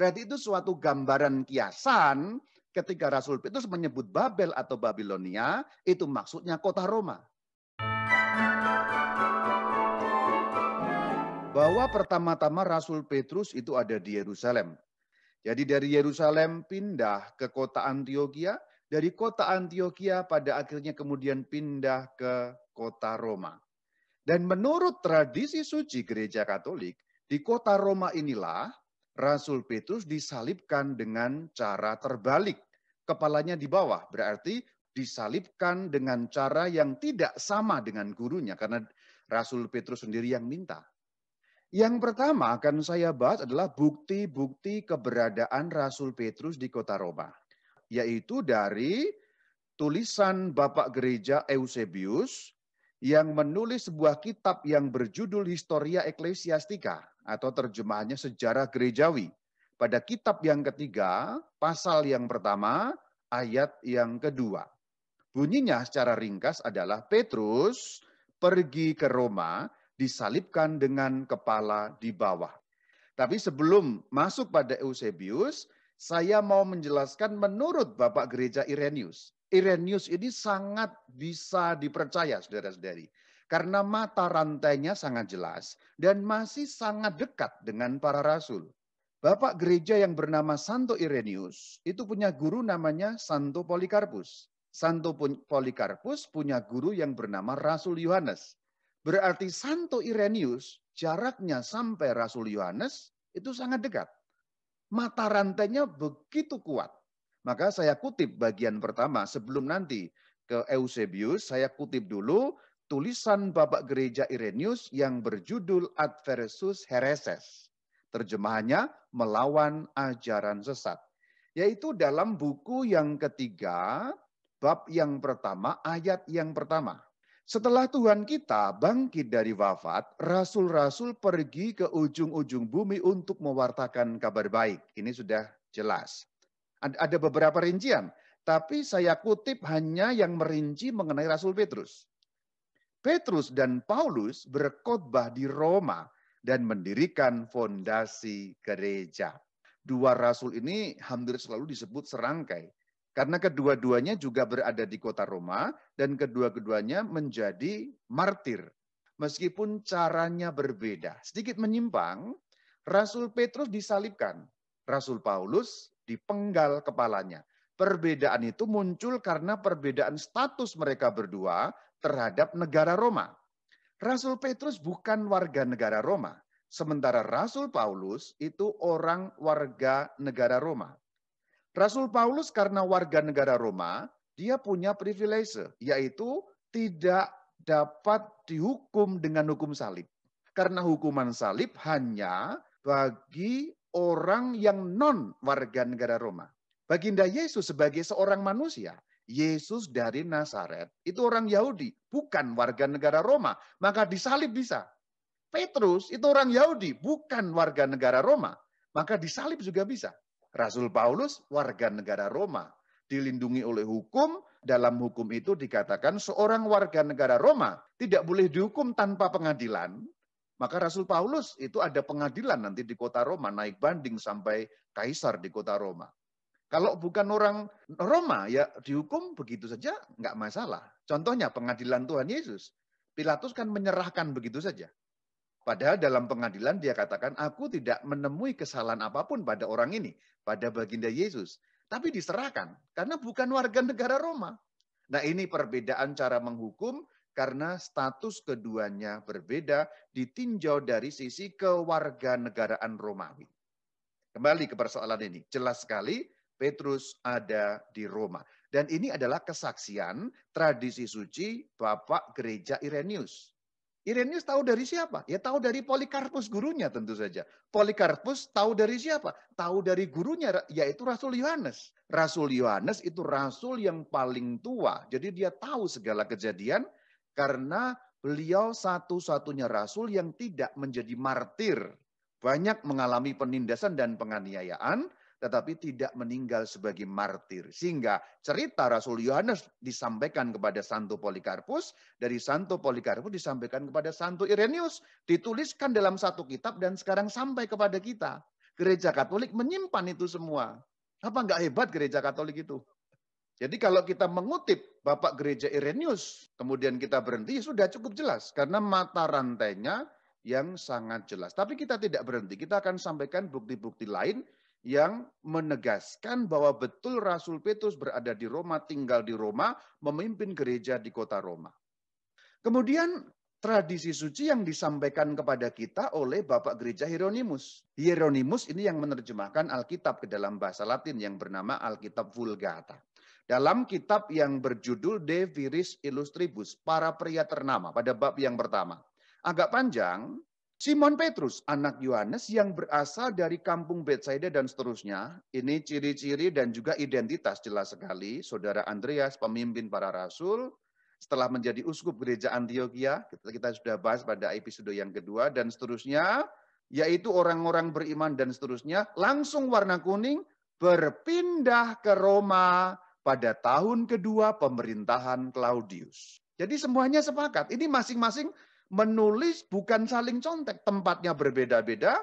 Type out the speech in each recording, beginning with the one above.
Berarti itu suatu gambaran kiasan ketika Rasul Petrus menyebut Babel atau Babilonia, itu maksudnya kota Roma. Bahwa pertama-tama Rasul Petrus itu ada di Yerusalem. Jadi dari Yerusalem pindah ke kota Antioquia, dari kota Antioquia pada akhirnya kemudian pindah ke kota Roma. Dan menurut tradisi suci gereja Katolik, di kota Roma inilah Rasul Petrus disalibkan dengan cara terbalik. Kepalanya di bawah, berarti disalibkan dengan cara yang tidak sama dengan gurunya karena Rasul Petrus sendiri yang minta. Yang pertama akan saya bahas adalah bukti-bukti keberadaan Rasul Petrus di kota Roma, yaitu dari tulisan Bapak Gereja Eusebius yang menulis sebuah kitab yang berjudul Historia Ecclesiastica atau terjemahannya Sejarah Gerejawi. Pada kitab yang ketiga, pasal yang pertama, ayat yang kedua. Bunyinya secara ringkas adalah Petrus pergi ke Roma disalibkan dengan kepala di bawah. Tapi sebelum masuk pada Eusebius, saya mau menjelaskan menurut Bapak Gereja Irenius Irenius ini sangat bisa dipercaya, saudara-saudari. Karena mata rantainya sangat jelas dan masih sangat dekat dengan para rasul. Bapak gereja yang bernama Santo Irenius itu punya guru namanya Santo Polikarpus. Santo Polikarpus punya guru yang bernama Rasul Yohanes. Berarti Santo Irenius jaraknya sampai Rasul Yohanes itu sangat dekat. Mata rantainya begitu kuat maka saya kutip bagian pertama sebelum nanti ke Eusebius, saya kutip dulu tulisan Bapak Gereja Irenius yang berjudul Adversus Hereses. Terjemahannya melawan ajaran sesat. Yaitu dalam buku yang ketiga, bab yang pertama, ayat yang pertama. Setelah Tuhan kita bangkit dari wafat, rasul-rasul pergi ke ujung-ujung bumi untuk mewartakan kabar baik. Ini sudah jelas. Ada beberapa rincian, tapi saya kutip hanya yang merinci mengenai Rasul Petrus. Petrus dan Paulus berkhotbah di Roma dan mendirikan fondasi gereja. Dua rasul ini hampir selalu disebut serangkai karena kedua-duanya juga berada di kota Roma dan kedua keduanya menjadi martir. Meskipun caranya berbeda, sedikit menyimpang, Rasul Petrus disalibkan, Rasul Paulus dipenggal kepalanya. Perbedaan itu muncul karena perbedaan status mereka berdua terhadap negara Roma. Rasul Petrus bukan warga negara Roma, sementara Rasul Paulus itu orang warga negara Roma. Rasul Paulus karena warga negara Roma, dia punya privilege, yaitu tidak dapat dihukum dengan hukum salib. Karena hukuman salib hanya bagi orang yang non warga negara Roma. Baginda Yesus sebagai seorang manusia, Yesus dari Nazaret itu orang Yahudi, bukan warga negara Roma, maka disalib bisa. Petrus itu orang Yahudi, bukan warga negara Roma, maka disalib juga bisa. Rasul Paulus warga negara Roma, dilindungi oleh hukum, dalam hukum itu dikatakan seorang warga negara Roma tidak boleh dihukum tanpa pengadilan, maka Rasul Paulus itu ada pengadilan nanti di kota Roma, naik banding sampai kaisar di kota Roma. Kalau bukan orang Roma, ya dihukum begitu saja, nggak masalah. Contohnya pengadilan Tuhan Yesus. Pilatus kan menyerahkan begitu saja. Padahal dalam pengadilan dia katakan, aku tidak menemui kesalahan apapun pada orang ini, pada baginda Yesus. Tapi diserahkan, karena bukan warga negara Roma. Nah ini perbedaan cara menghukum karena status keduanya berbeda ditinjau dari sisi kewarganegaraan Romawi. Kembali ke persoalan ini, jelas sekali Petrus ada di Roma. Dan ini adalah kesaksian tradisi suci Bapak Gereja Irenius. Irenius tahu dari siapa? Ya tahu dari Polikarpus gurunya tentu saja. Polikarpus tahu dari siapa? Tahu dari gurunya yaitu Rasul Yohanes. Rasul Yohanes itu rasul yang paling tua. Jadi dia tahu segala kejadian karena beliau satu-satunya rasul yang tidak menjadi martir. Banyak mengalami penindasan dan penganiayaan, tetapi tidak meninggal sebagai martir. Sehingga cerita Rasul Yohanes disampaikan kepada Santo Polikarpus, dari Santo Polikarpus disampaikan kepada Santo Irenius, dituliskan dalam satu kitab dan sekarang sampai kepada kita. Gereja Katolik menyimpan itu semua. Apa enggak hebat gereja Katolik itu? Jadi kalau kita mengutip Bapak Gereja Irenius, kemudian kita berhenti, ya sudah cukup jelas. Karena mata rantainya yang sangat jelas. Tapi kita tidak berhenti, kita akan sampaikan bukti-bukti lain yang menegaskan bahwa betul Rasul Petrus berada di Roma, tinggal di Roma, memimpin gereja di kota Roma. Kemudian tradisi suci yang disampaikan kepada kita oleh Bapak Gereja Hieronymus. Hieronymus ini yang menerjemahkan Alkitab ke dalam bahasa Latin yang bernama Alkitab Vulgata. Dalam kitab yang berjudul De Viris Illustribus, para pria ternama pada bab yang pertama. Agak panjang, Simon Petrus, anak Yohanes yang berasal dari kampung Bethsaida dan seterusnya. Ini ciri-ciri dan juga identitas jelas sekali. Saudara Andreas, pemimpin para rasul, setelah menjadi uskup gereja Antioquia, kita sudah bahas pada episode yang kedua, dan seterusnya, yaitu orang-orang beriman dan seterusnya, langsung warna kuning, berpindah ke Roma pada tahun kedua pemerintahan Claudius. Jadi semuanya sepakat. Ini masing-masing menulis bukan saling contek. Tempatnya berbeda-beda,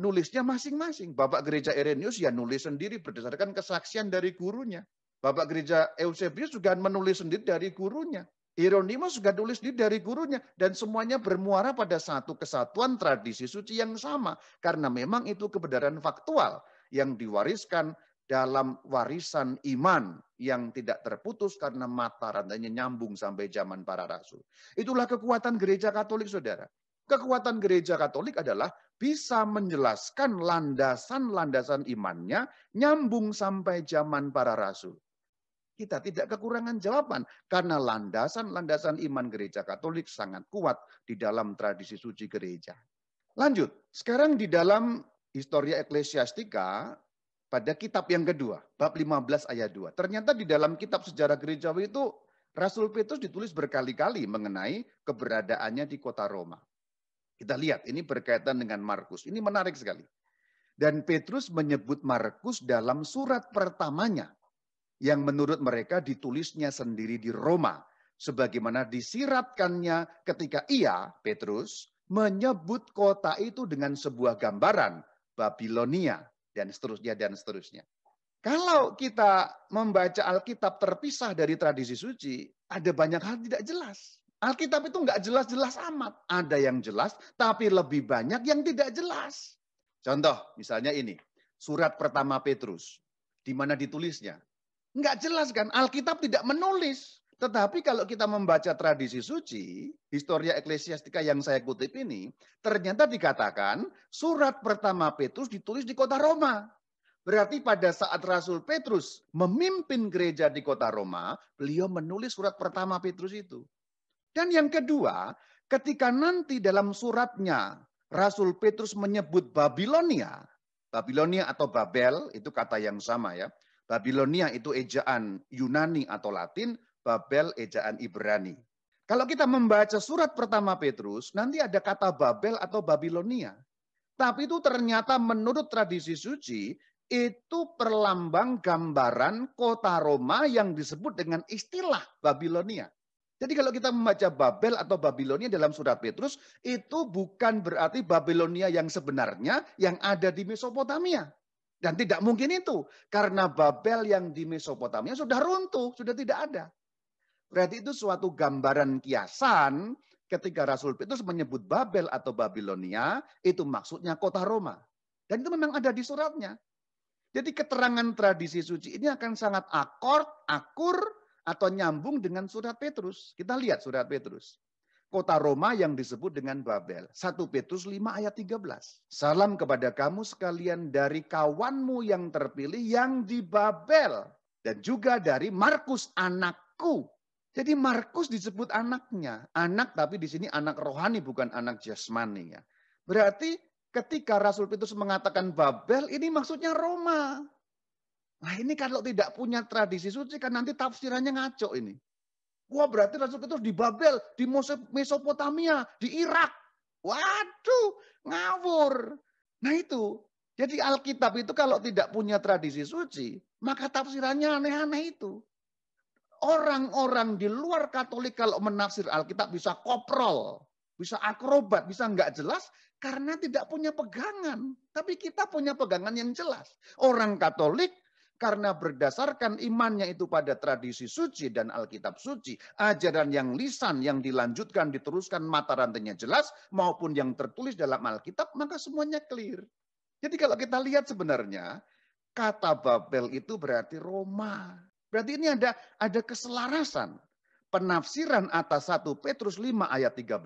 nulisnya masing-masing. Bapak gereja Erenius ya nulis sendiri berdasarkan kesaksian dari gurunya. Bapak gereja Eusebius juga menulis sendiri dari gurunya. Hieronymus juga tulis di dari gurunya dan semuanya bermuara pada satu kesatuan tradisi suci yang sama karena memang itu kebenaran faktual yang diwariskan dalam warisan iman yang tidak terputus karena mata rantainya nyambung sampai zaman para rasul. Itulah kekuatan gereja Katolik, saudara. Kekuatan gereja Katolik adalah bisa menjelaskan landasan-landasan imannya nyambung sampai zaman para rasul. Kita tidak kekurangan jawaban karena landasan-landasan iman gereja Katolik sangat kuat di dalam tradisi suci gereja. Lanjut, sekarang di dalam Historia eklesiastika pada kitab yang kedua, bab 15 ayat 2. Ternyata di dalam kitab sejarah gerejawi itu Rasul Petrus ditulis berkali-kali mengenai keberadaannya di kota Roma. Kita lihat ini berkaitan dengan Markus. Ini menarik sekali. Dan Petrus menyebut Markus dalam surat pertamanya yang menurut mereka ditulisnya sendiri di Roma sebagaimana disiratkannya ketika ia Petrus menyebut kota itu dengan sebuah gambaran Babilonia dan seterusnya dan seterusnya. Kalau kita membaca Alkitab terpisah dari tradisi suci, ada banyak hal tidak jelas. Alkitab itu nggak jelas-jelas amat. Ada yang jelas, tapi lebih banyak yang tidak jelas. Contoh, misalnya ini. Surat pertama Petrus. Di mana ditulisnya? Nggak jelas kan? Alkitab tidak menulis. Tetapi kalau kita membaca tradisi suci, historia eklesiastika yang saya kutip ini, ternyata dikatakan surat pertama Petrus ditulis di kota Roma. Berarti pada saat Rasul Petrus memimpin gereja di kota Roma, beliau menulis surat pertama Petrus itu. Dan yang kedua, ketika nanti dalam suratnya Rasul Petrus menyebut Babilonia, Babilonia atau Babel itu kata yang sama ya. Babilonia itu ejaan Yunani atau Latin, Babel ejaan Ibrani. Kalau kita membaca surat pertama Petrus, nanti ada kata Babel atau Babilonia. Tapi itu ternyata menurut tradisi suci, itu perlambang gambaran kota Roma yang disebut dengan istilah Babilonia. Jadi kalau kita membaca Babel atau Babilonia dalam surat Petrus, itu bukan berarti Babilonia yang sebenarnya yang ada di Mesopotamia. Dan tidak mungkin itu. Karena Babel yang di Mesopotamia sudah runtuh, sudah tidak ada. Berarti itu suatu gambaran kiasan ketika Rasul Petrus menyebut Babel atau Babilonia, itu maksudnya kota Roma. Dan itu memang ada di suratnya. Jadi keterangan tradisi suci ini akan sangat akor, akur, atau nyambung dengan surat Petrus. Kita lihat surat Petrus. Kota Roma yang disebut dengan Babel. 1 Petrus 5 ayat 13. Salam kepada kamu sekalian dari kawanmu yang terpilih yang di Babel. Dan juga dari Markus anakku jadi Markus disebut anaknya. Anak tapi di sini anak rohani bukan anak jasmani ya. Berarti ketika Rasul Petrus mengatakan Babel ini maksudnya Roma. Nah ini kalau tidak punya tradisi suci kan nanti tafsirannya ngaco ini. Wah berarti Rasul Petrus di Babel, di Mesopotamia, di Irak. Waduh ngawur. Nah itu. Jadi Alkitab itu kalau tidak punya tradisi suci, maka tafsirannya aneh-aneh itu. Orang-orang di luar Katolik kalau menafsir Alkitab bisa koprol, bisa akrobat, bisa nggak jelas karena tidak punya pegangan. Tapi kita punya pegangan yang jelas. Orang Katolik karena berdasarkan imannya itu pada tradisi suci dan Alkitab suci, ajaran yang lisan yang dilanjutkan, diteruskan, mata rantainya jelas, maupun yang tertulis dalam Alkitab, maka semuanya clear. Jadi kalau kita lihat sebenarnya, kata Babel itu berarti Roma. Berarti ini ada ada keselarasan penafsiran atas 1 Petrus 5 ayat 13.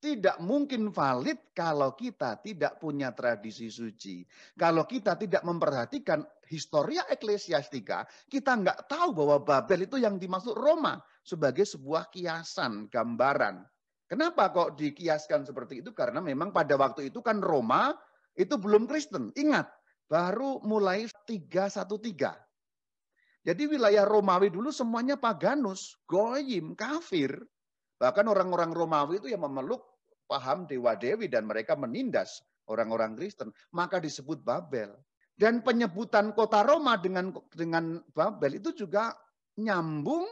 Tidak mungkin valid kalau kita tidak punya tradisi suci. Kalau kita tidak memperhatikan historia eklesiastika, kita nggak tahu bahwa Babel itu yang dimaksud Roma sebagai sebuah kiasan, gambaran. Kenapa kok dikiaskan seperti itu? Karena memang pada waktu itu kan Roma itu belum Kristen. Ingat, baru mulai 313 jadi wilayah Romawi dulu semuanya paganus, goyim, kafir. Bahkan orang-orang Romawi itu yang memeluk paham dewa-dewi dan mereka menindas orang-orang Kristen. Maka disebut Babel. Dan penyebutan kota Roma dengan dengan Babel itu juga nyambung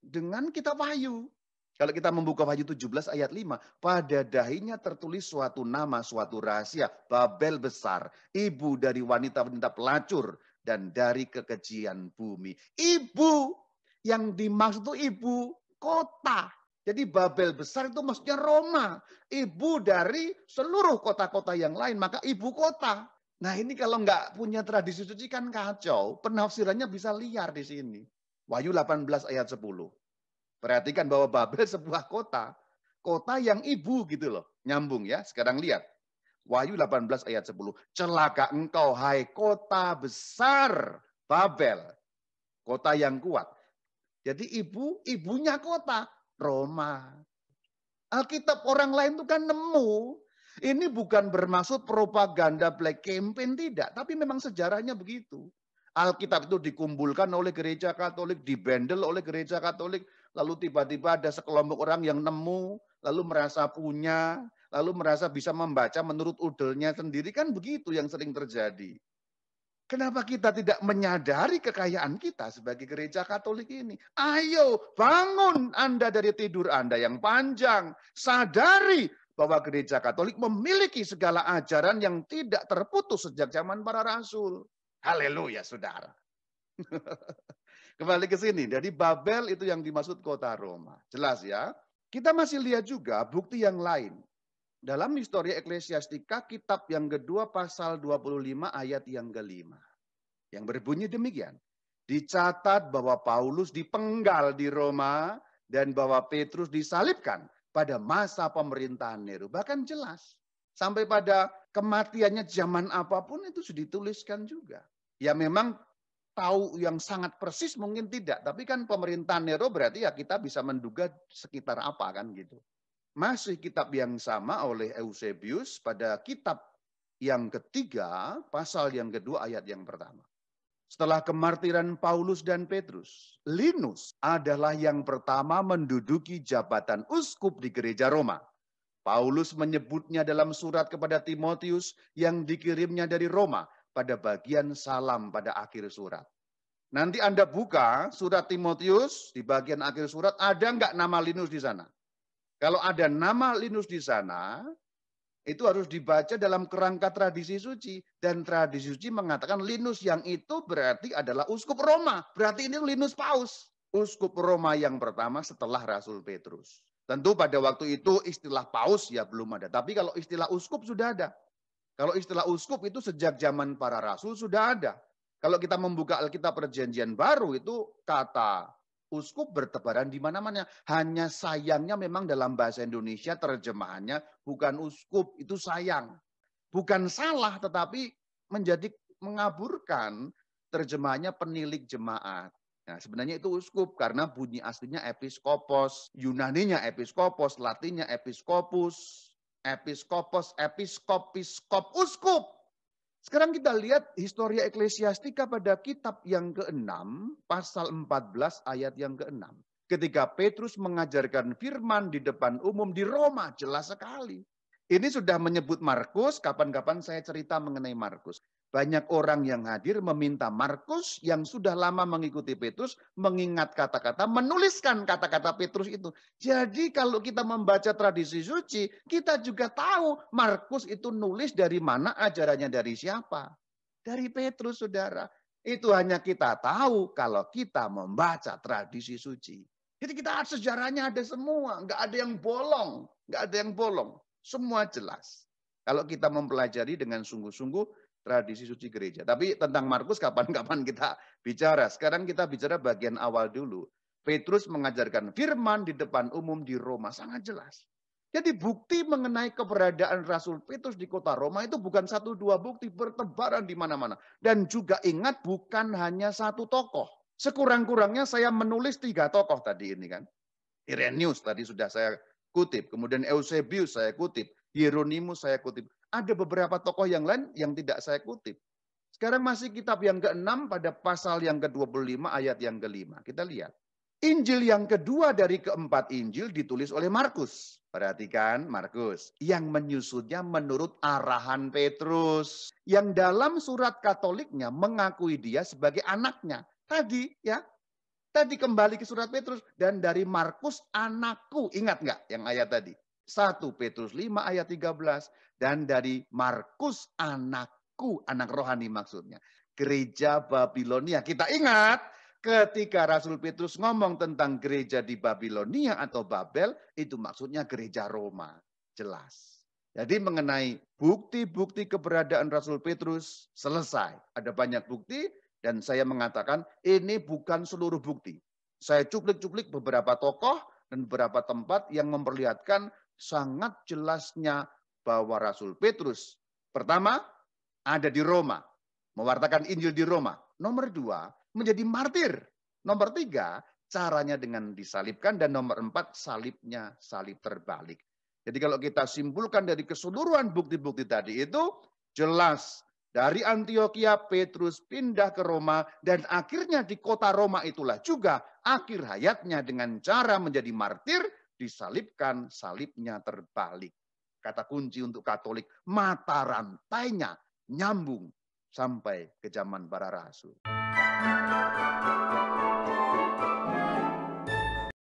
dengan kitab Wahyu. Kalau kita membuka Wahyu 17 ayat 5, pada dahinya tertulis suatu nama, suatu rahasia, Babel besar, ibu dari wanita-wanita pelacur dan dari kekejian bumi. Ibu yang dimaksud itu ibu kota. Jadi Babel besar itu maksudnya Roma. Ibu dari seluruh kota-kota yang lain. Maka ibu kota. Nah ini kalau nggak punya tradisi suci kan kacau. Penafsirannya bisa liar di sini. Wahyu 18 ayat 10. Perhatikan bahwa Babel sebuah kota. Kota yang ibu gitu loh. Nyambung ya. Sekarang lihat. Wahyu 18 ayat 10. Celaka engkau hai kota besar Babel. Kota yang kuat. Jadi ibu, ibunya kota Roma. Alkitab orang lain itu kan nemu. Ini bukan bermaksud propaganda black campaign tidak, tapi memang sejarahnya begitu. Alkitab itu dikumpulkan oleh gereja Katolik, dibendel oleh gereja Katolik, lalu tiba-tiba ada sekelompok orang yang nemu, lalu merasa punya, lalu merasa bisa membaca menurut udelnya sendiri kan begitu yang sering terjadi. Kenapa kita tidak menyadari kekayaan kita sebagai gereja Katolik ini? Ayo bangun Anda dari tidur Anda yang panjang. Sadari bahwa gereja Katolik memiliki segala ajaran yang tidak terputus sejak zaman para rasul. Haleluya saudara. Kembali ke sini. Jadi Babel itu yang dimaksud kota Roma. Jelas ya. Kita masih lihat juga bukti yang lain dalam historia eklesiastika kitab yang kedua pasal 25 ayat yang kelima. Yang berbunyi demikian. Dicatat bahwa Paulus dipenggal di Roma dan bahwa Petrus disalibkan pada masa pemerintahan Nero. Bahkan jelas. Sampai pada kematiannya zaman apapun itu sudah dituliskan juga. Ya memang tahu yang sangat persis mungkin tidak. Tapi kan pemerintahan Nero berarti ya kita bisa menduga sekitar apa kan gitu masih kitab yang sama oleh Eusebius pada kitab yang ketiga, pasal yang kedua, ayat yang pertama. Setelah kemartiran Paulus dan Petrus, Linus adalah yang pertama menduduki jabatan uskup di gereja Roma. Paulus menyebutnya dalam surat kepada Timotius yang dikirimnya dari Roma pada bagian salam pada akhir surat. Nanti Anda buka surat Timotius di bagian akhir surat, ada nggak nama Linus di sana? Kalau ada nama Linus di sana, itu harus dibaca dalam kerangka tradisi suci. Dan tradisi suci mengatakan Linus yang itu berarti adalah uskup Roma. Berarti ini Linus Paus. Uskup Roma yang pertama setelah Rasul Petrus. Tentu pada waktu itu istilah Paus ya belum ada. Tapi kalau istilah uskup sudah ada. Kalau istilah uskup itu sejak zaman para rasul sudah ada. Kalau kita membuka Alkitab Perjanjian Baru itu kata uskup bertebaran di mana-mana. Hanya sayangnya memang dalam bahasa Indonesia terjemahannya bukan uskup, itu sayang. Bukan salah tetapi menjadi mengaburkan terjemahannya penilik jemaat. Nah, sebenarnya itu uskup karena bunyi aslinya episkopos, Yunaninya episkopos, Latinnya episkopus, episkopos, episkopiskop, uskup. Sekarang kita lihat historia eklesiastika pada kitab yang keenam 6 pasal 14 ayat yang keenam Ketika Petrus mengajarkan firman di depan umum di Roma, jelas sekali. Ini sudah menyebut Markus, kapan-kapan saya cerita mengenai Markus. Banyak orang yang hadir meminta Markus yang sudah lama mengikuti Petrus mengingat kata-kata, menuliskan kata-kata Petrus itu. Jadi kalau kita membaca tradisi suci, kita juga tahu Markus itu nulis dari mana, ajarannya dari siapa. Dari Petrus, saudara. Itu hanya kita tahu kalau kita membaca tradisi suci. Jadi kita sejarahnya ada semua, nggak ada yang bolong, nggak ada yang bolong, semua jelas. Kalau kita mempelajari dengan sungguh-sungguh, tradisi suci gereja. Tapi tentang Markus kapan-kapan kita bicara. Sekarang kita bicara bagian awal dulu. Petrus mengajarkan firman di depan umum di Roma sangat jelas. Jadi bukti mengenai keberadaan Rasul Petrus di kota Roma itu bukan satu dua bukti bertebaran di mana-mana. Dan juga ingat bukan hanya satu tokoh. Sekurang-kurangnya saya menulis tiga tokoh tadi ini kan. Irenius tadi sudah saya kutip. Kemudian Eusebius saya kutip. Hieronymus saya kutip. Ada beberapa tokoh yang lain yang tidak saya kutip. Sekarang masih kitab yang ke-6 pada pasal yang ke-25 ayat yang ke-5. Kita lihat. Injil yang kedua dari keempat Injil ditulis oleh Markus. Perhatikan Markus. Yang menyusutnya menurut arahan Petrus. Yang dalam surat katoliknya mengakui dia sebagai anaknya. Tadi ya. Tadi kembali ke surat Petrus. Dan dari Markus anakku. Ingat nggak yang ayat tadi? 1 Petrus 5 ayat 13 dan dari Markus anakku, anak rohani maksudnya. Gereja Babilonia. Kita ingat ketika Rasul Petrus ngomong tentang gereja di Babilonia atau Babel, itu maksudnya gereja Roma. Jelas. Jadi mengenai bukti-bukti keberadaan Rasul Petrus selesai. Ada banyak bukti dan saya mengatakan ini bukan seluruh bukti. Saya cuplik-cuplik beberapa tokoh dan beberapa tempat yang memperlihatkan sangat jelasnya bahwa Rasul Petrus pertama ada di Roma, mewartakan Injil di Roma. Nomor dua, menjadi martir. Nomor tiga, caranya dengan disalibkan. Dan nomor empat, salibnya salib terbalik. Jadi kalau kita simpulkan dari keseluruhan bukti-bukti tadi itu, jelas dari Antioquia Petrus pindah ke Roma dan akhirnya di kota Roma itulah juga akhir hayatnya dengan cara menjadi martir disalibkan, salibnya terbalik. Kata kunci untuk Katolik, mata rantainya nyambung sampai ke zaman para rasul.